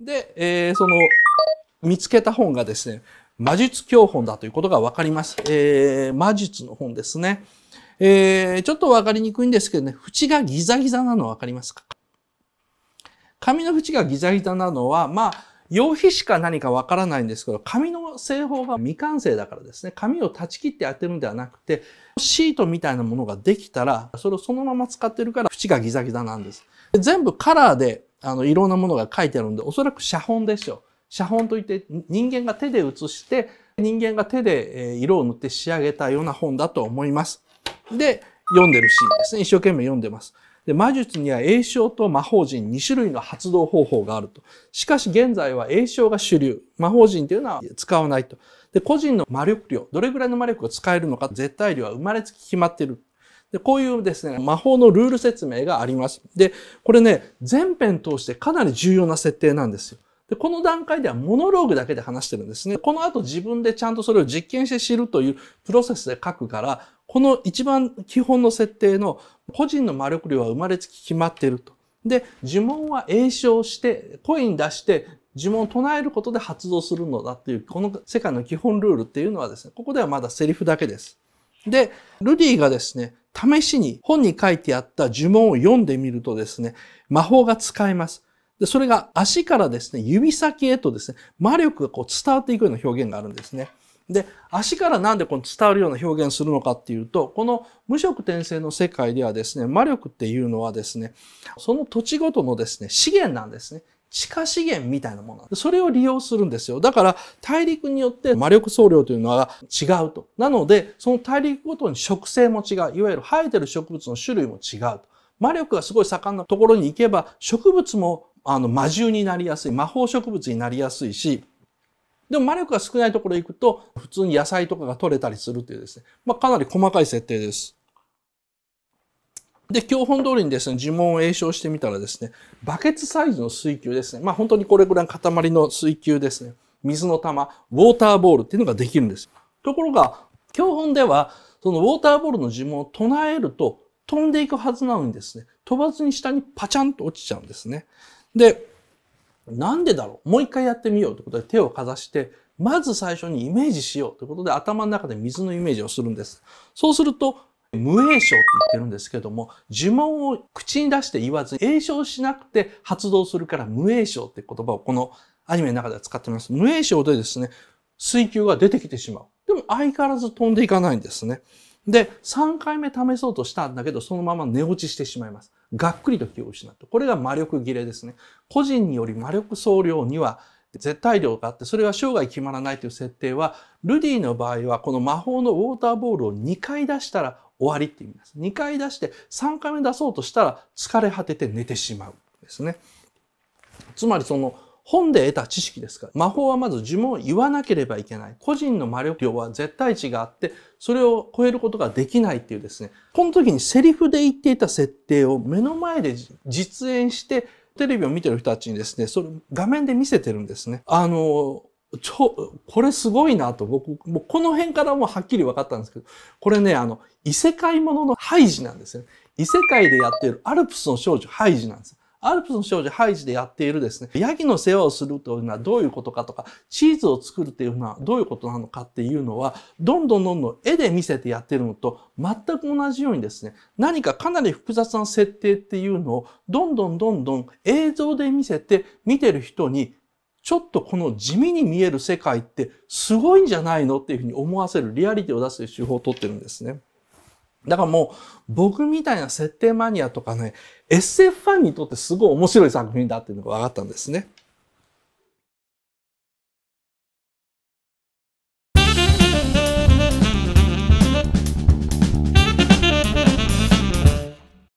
で、えー、その、見つけた本がですね、魔術教本だということがわかります。えー、魔術の本ですね。えー、ちょっとわかりにくいんですけどね、縁がギザギザなのわかりますか紙の縁がギザギザなのは、まあ、用皮しか何かわからないんですけど、紙の製法が未完成だからですね、紙を断ち切って当てるんではなくて、シートみたいなものができたら、それをそのまま使ってるから、縁がギザギザなんです。で全部カラーで、あの、いろんなものが書いてあるんで、おそらく写本でしょう。写本といって、人間が手で写して、人間が手で色を塗って仕上げたような本だと思います。で、読んでるシーンですね。一生懸命読んでます。で、魔術には栄唱と魔法陣2種類の発動方法があると。しかし現在は栄唱が主流。魔法陣というのは使わないと。で、個人の魔力量、どれぐらいの魔力を使えるのか、絶対量は生まれつき決まっている。で、こういうですね、魔法のルール説明があります。で、これね、全編通してかなり重要な設定なんですよ。で、この段階ではモノローグだけで話してるんですね。この後自分でちゃんとそれを実験して知るというプロセスで書くから、この一番基本の設定の個人の魔力量は生まれつき決まっていると。で、呪文は詠唱して、声に出して、呪文を唱えることで発動するのだっていう、この世界の基本ルールっていうのはですね、ここではまだセリフだけです。で、ルディがですね、試しに本に書いてあった呪文を読んでみるとですね、魔法が使えます。で、それが足からですね、指先へとですね、魔力がこう伝わっていくような表現があるんですね。で、足からなんでこの伝わるような表現するのかっていうと、この無色転生の世界ではですね、魔力っていうのはですね、その土地ごとのですね、資源なんですね。地下資源みたいなものなでそれを利用するんですよ。だから大陸によって魔力総量というのは違うと。なので、その大陸ごとに植生も違う。いわゆる生えてる植物の種類も違うと。魔力がすごい盛んなところに行けば、植物もあの、魔獣になりやすい、魔法植物になりやすいし、でも魔力が少ないところ行くと、普通に野菜とかが取れたりするっていうですね、まあ、かなり細かい設定です。で、教本通りにですね、呪文を詠唱してみたらですね、バケツサイズの水球ですね。まあ本当にこれぐらいの塊の水球ですね。水の玉、ウォーターボールっていうのができるんです。ところが、教本では、そのウォーターボールの呪文を唱えると、飛んでいくはずなのにですね、飛ばずに下にパチャンと落ちちゃうんですね。で、なんでだろうもう一回やってみようということで手をかざして、まず最初にイメージしようということで頭の中で水のイメージをするんです。そうすると、無栄唱って言ってるんですけども、呪文を口に出して言わず、栄唱しなくて発動するから無栄唱って言葉をこのアニメの中では使ってます。無栄唱でですね、水球が出てきてしまう。でも相変わらず飛んでいかないんですね。で、3回目試そうとしたんだけど、そのまま寝落ちしてしまいます。がっくりと気を失った。これが魔力切れですね。個人により魔力総量には絶対量があって、それが生涯決まらないという設定は、ルディの場合は、この魔法のウォーターボールを2回出したら終わりって意味です。2回出して、3回目出そうとしたら疲れ果てて寝てしまう。ですね。つまりその、本で得た知識ですから。魔法はまず呪文を言わなければいけない。個人の魔力量は絶対値があって、それを超えることができないっていうですね。この時にセリフで言っていた設定を目の前で実演して、テレビを見てる人たちにですね、それ画面で見せてるんですね。あの、ちょ、これすごいなと僕、もうこの辺からもうはっきり分かったんですけど、これね、あの、異世界もののハイジなんですよ、異世界でやっているアルプスの少女ハイジなんですよ。アルプスの少女ハイジでやっているですね、ヤギの世話をするというのはどういうことかとか、チーズを作るというのはどういうことなのかっていうのは、どんどんどんどん絵で見せてやってるのと全く同じようにですね、何かかなり複雑な設定っていうのを、どんどんどんどん映像で見せて、見てる人にちょっとこの地味に見える世界ってすごいんじゃないのっていうふうに思わせるリアリティを出す手法をとってるんですね。だからもう、僕みたいな設定マニアとかね、SF ファンにとってすごい面白い作品だっていうのが分かったんですね。